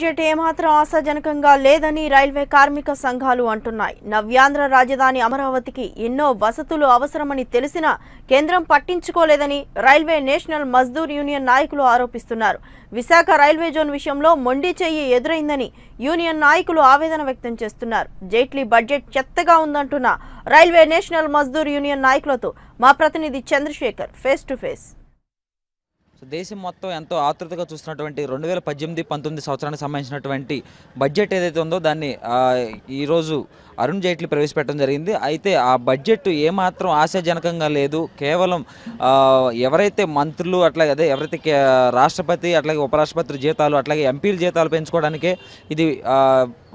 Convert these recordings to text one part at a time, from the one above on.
budget ఏమాత్రం ఆశాజనకంగా లేదని రైల్వే కార్మిక సంఘాలు అంటున్నాయి నవ్యాంధ్ర రాజధాని అమరావతికి ఎన్నో వసతులు అవసరమని తెలిసినా కేంద్రం పట్టించుకోలేదని రైల్వే నేషనల్ మజ్దూర్ యూనియన్ నాయకులు ఆరోపిస్తున్నారు విశాఖ రైల్వే జోన్ విషయంలో మొండి చెయ్యి ఎదురైందని యూనియన్ నాయకులు ఆవేదన వ్యక్తం చేస్తున్నారు జైట్లీ బడ్జెట్ చెత్తగా ఉందంటున్న రైల్వే నేషనల్ మజ్దూర్ యూనియన్ నాయకులతో మా ప్రతినిధి చంద్రశేఖర్ ఫేస్ టు ఫేస్ దేశం మొత్తం ఎంతో ఆతృతగా చూస్తున్నటువంటి రెండు వేల పద్దెనిమిది పంతొమ్మిది సంవత్సరానికి సంబంధించినటువంటి బడ్జెట్ ఏదైతే ఉందో దాన్ని ఈరోజు అరుణ్ జైట్లీ ప్రవేశపెట్టడం జరిగింది అయితే ఆ బడ్జెట్ ఏమాత్రం ఆశాజనకంగా లేదు కేవలం ఎవరైతే మంత్రులు అట్లాగే అదే ఎవరైతే రాష్ట్రపతి అట్లాగే ఉపరాష్ట్రపతి జీతాలు అట్లాగే ఎంపీల జీతాలు పెంచుకోవడానికే ఇది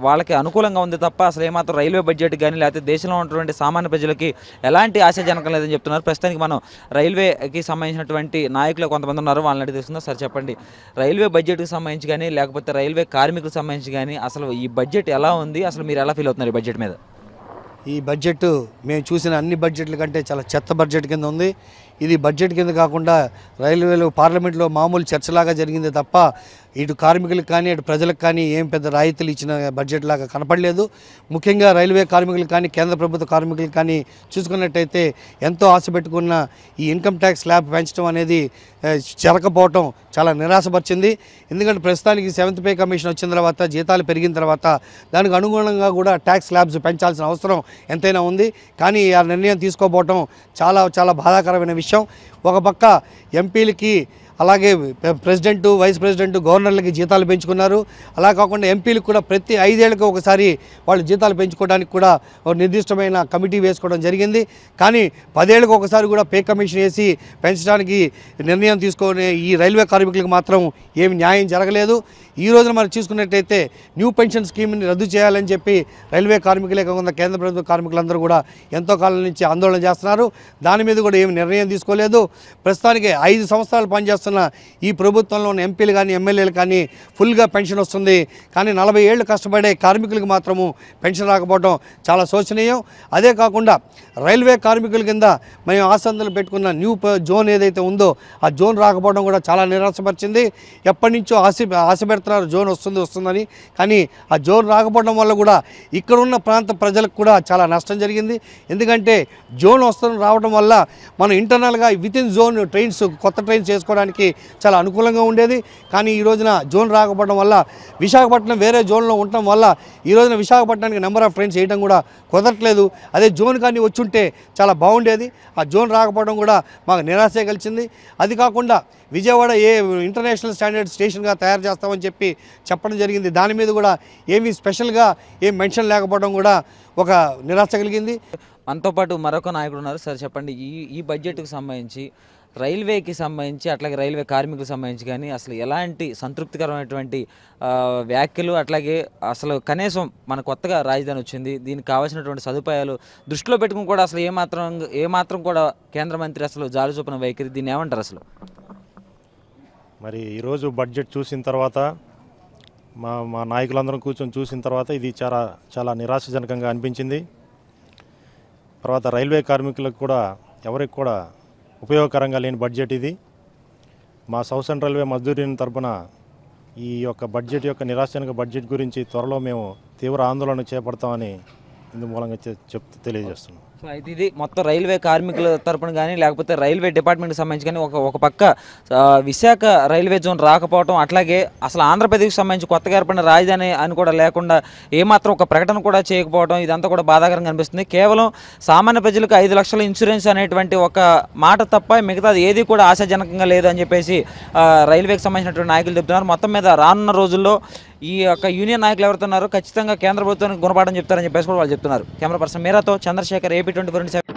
వాళ్ళకి అనుకూలంగా ఉంది తప్ప అసలు ఏమాత్రం రైల్వే బడ్జెట్ కానీ లేకపోతే దేశంలో ఉన్నటువంటి సామాన్య ప్రజలకి ఎలాంటి ఆశాజనకం లేదని చెప్తున్నారు ప్రస్తుతానికి మనం రైల్వేకి సంబంధించినటువంటి నాయకులు కొంతమంది ఉన్నారు ఉన్నారో వాళ్ళని అడిగి తెలుసుకుందాం సార్ చెప్పండి రైల్వే బడ్జెట్కి సంబంధించి కానీ లేకపోతే రైల్వే కార్మికులకు సంబంధించి కానీ అసలు ఈ బడ్జెట్ ఎలా ఉంది అసలు మీరు ఎలా ఫీల్ అవుతున్నారు ఈ బడ్జెట్ మీద ఈ బడ్జెట్ మేము చూసిన అన్ని బడ్జెట్ల కంటే చాలా చెత్త బడ్జెట్ కింద ఉంది ఇది బడ్జెట్ కింద కాకుండా రైల్వేలో పార్లమెంట్లో మామూలు చర్చలాగా జరిగింది తప్ప ఇటు కార్మికులకు కానీ ఇటు ప్రజలకు కానీ ఏం పెద్ద రాయితీలు ఇచ్చిన బడ్జెట్ లాగా కనపడలేదు ముఖ్యంగా రైల్వే కార్మికులు కానీ కేంద్ర ప్రభుత్వ కార్మికులు కానీ చూసుకున్నట్టయితే ఎంతో ఆశ పెట్టుకున్న ఈ ఇన్కమ్ ట్యాక్స్ ల్యాబ్ పెంచడం అనేది జరగకపోవటం చాలా నిరాశపరిచింది ఎందుకంటే ప్రస్తుతానికి సెవెంత్ పే కమిషన్ వచ్చిన తర్వాత జీతాలు పెరిగిన తర్వాత దానికి అనుగుణంగా కూడా ట్యాక్స్ ల్యాబ్స్ పెంచాల్సిన అవసరం ఎంతైనా ఉంది కానీ ఆ నిర్ణయం తీసుకోపోవటం చాలా చాలా బాధాకరమైన విషయం ఒక పక్క ఎంపీలకి అలాగే ప్రెసిడెంటు వైస్ ప్రెసిడెంట్ గవర్నర్లకి జీతాలు పెంచుకున్నారు అలా కాకుండా ఎంపీలకు కూడా ప్రతి ఐదేళ్లకు ఒకసారి వాళ్ళు జీతాలు పెంచుకోవడానికి కూడా నిర్దిష్టమైన కమిటీ వేసుకోవడం జరిగింది కానీ పదేళ్లకు ఒకసారి కూడా పే కమిషన్ వేసి పెంచడానికి నిర్ణయం తీసుకునే ఈ రైల్వే కార్మికులకు మాత్రం ఏమి న్యాయం జరగలేదు ఈ రోజున మనం చూసుకున్నట్టయితే న్యూ పెన్షన్ స్కీమ్ని రద్దు చేయాలని చెప్పి రైల్వే కార్మికులే కాకుండా కేంద్ర ప్రభుత్వ కార్మికులందరూ కూడా ఎంతో కాలం నుంచి ఆందోళన చేస్తున్నారు దాని మీద కూడా ఏమి నిర్ణయం తీసుకోలేదు ప్రస్తుతానికి ఐదు సంవత్సరాలు పనిచేస్తున్నారు వస్తున్న ఈ ప్రభుత్వంలోని ఎంపీలు కానీ ఎమ్మెల్యేలు కానీ ఫుల్గా పెన్షన్ వస్తుంది కానీ నలభై ఏళ్ళు కష్టపడే కార్మికులకు మాత్రము పెన్షన్ రాకపోవడం చాలా శోచనీయం అదే కాకుండా రైల్వే కార్మికుల కింద మేము ఆసందులు పెట్టుకున్న న్యూ జోన్ ఏదైతే ఉందో ఆ జోన్ రాకపోవడం కూడా చాలా నిరాశపరిచింది ఎప్పటి నుంచో ఆశ ఆశ పెడుతున్నారు జోన్ వస్తుంది వస్తుందని కానీ ఆ జోన్ రాకపోవడం వల్ల కూడా ఇక్కడ ఉన్న ప్రాంత ప్రజలకు కూడా చాలా నష్టం జరిగింది ఎందుకంటే జోన్ వస్తున్న రావడం వల్ల మనం ఇంటర్నల్గా వితిన్ జోన్ ట్రైన్స్ కొత్త ట్రైన్స్ చేసుకోవడానికి వారికి చాలా అనుకూలంగా ఉండేది కానీ ఈ రోజున జోన్ రాకపోవడం వల్ల విశాఖపట్నం వేరే జోన్లో ఉండటం వల్ల ఈ రోజున విశాఖపట్నానికి నెంబర్ ఆఫ్ ట్రైన్స్ వేయడం కూడా కుదరట్లేదు అదే జోన్ కానీ వచ్చుంటే చాలా బాగుండేది ఆ జోన్ రాకపోవడం కూడా మాకు నిరాశ కలిసింది అది కాకుండా విజయవాడ ఏ ఇంటర్నేషనల్ స్టాండర్డ్ స్టేషన్గా తయారు చేస్తామని చెప్పి చెప్పడం జరిగింది దాని మీద కూడా ఏమీ స్పెషల్గా ఏం మెన్షన్ లేకపోవడం కూడా ఒక నిరాశ కలిగింది మనతో పాటు మరొక నాయకుడు ఉన్నారు సార్ చెప్పండి ఈ ఈ బడ్జెట్కి సంబంధించి రైల్వేకి సంబంధించి అట్లాగే రైల్వే కార్మికులకు సంబంధించి కానీ అసలు ఎలాంటి సంతృప్తికరమైనటువంటి వ్యాఖ్యలు అట్లాగే అసలు కనీసం మన కొత్తగా రాజధాని వచ్చింది దీనికి కావాల్సినటువంటి సదుపాయాలు దృష్టిలో పెట్టుకుని కూడా అసలు ఏమాత్రం ఏమాత్రం కూడా కేంద్ర మంత్రి అసలు జాలి చూపిన వైఖరి దీన్ని ఏమంటారు అసలు మరి ఈరోజు బడ్జెట్ చూసిన తర్వాత మా మా నాయకులందరం కూర్చొని చూసిన తర్వాత ఇది చాలా చాలా నిరాశజనకంగా అనిపించింది తర్వాత రైల్వే కార్మికులకు కూడా ఎవరికి కూడా ఉపయోగకరంగా లేని బడ్జెట్ ఇది మా సౌత్ సెంట్రల్ రైల్వే మజ్దూర్ తరఫున ఈ యొక్క బడ్జెట్ యొక్క నిరాశజనక బడ్జెట్ గురించి త్వరలో మేము తీవ్ర ఆందోళన చేపడతామని ఇందు మూలంగా చెప్ తెలియజేస్తున్నాం అయితే ఇది మొత్తం రైల్వే కార్మికుల తరపున కానీ లేకపోతే రైల్వే డిపార్ట్మెంట్కి సంబంధించి కానీ ఒక ఒక పక్క విశాఖ రైల్వే జోన్ రాకపోవడం అట్లాగే అసలు ఆంధ్రప్రదేశ్కి సంబంధించి కొత్తగా ఏర్పడిన రాజధాని అని కూడా లేకుండా ఏమాత్రం ఒక ప్రకటన కూడా చేయకపోవడం ఇదంతా కూడా బాధాకరంగా అనిపిస్తుంది కేవలం సామాన్య ప్రజలకు ఐదు లక్షల ఇన్సూరెన్స్ అనేటువంటి ఒక మాట తప్ప మిగతాది ఏది కూడా ఆశాజనకంగా లేదు అని చెప్పేసి రైల్వేకి సంబంధించినటువంటి నాయకులు చెప్తున్నారు మొత్తం మీద రానున్న రోజుల్లో ఈ యొక్క యూనియన్ నాయకులు ఎవరుతున్నారో ఖచ్చితంగా కేంద్ర ప్రభుత్వానికి గుణపాఠం చెప్తారని చెప్పేసి కూడా వాళ్ళు చెప్తున్నారు కెమెరా పర్సన్ మీరాతో చంద్రశేఖర్ ఏపీ ట్వంటీ ఫోర్